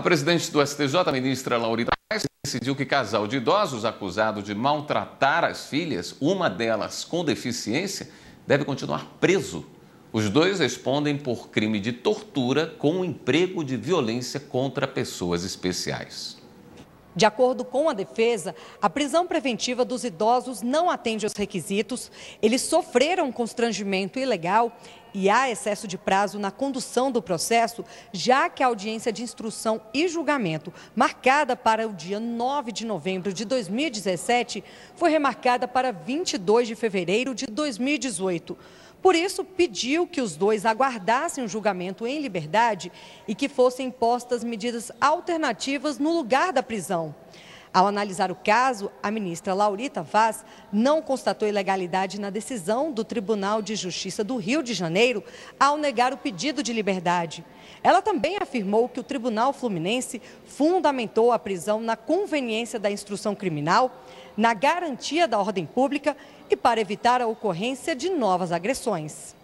A presidente do STJ, a ministra Laurita Paes, decidiu que casal de idosos acusado de maltratar as filhas, uma delas com deficiência, deve continuar preso. Os dois respondem por crime de tortura com emprego de violência contra pessoas especiais. De acordo com a defesa, a prisão preventiva dos idosos não atende aos requisitos, eles sofreram constrangimento ilegal e há excesso de prazo na condução do processo, já que a audiência de instrução e julgamento, marcada para o dia 9 de novembro de 2017, foi remarcada para 22 de fevereiro de 2018. Por isso, pediu que os dois aguardassem o julgamento em liberdade e que fossem postas medidas alternativas no lugar da prisão. Ao analisar o caso, a ministra Laurita Vaz não constatou ilegalidade na decisão do Tribunal de Justiça do Rio de Janeiro ao negar o pedido de liberdade. Ela também afirmou que o Tribunal Fluminense fundamentou a prisão na conveniência da instrução criminal, na garantia da ordem pública e para evitar a ocorrência de novas agressões.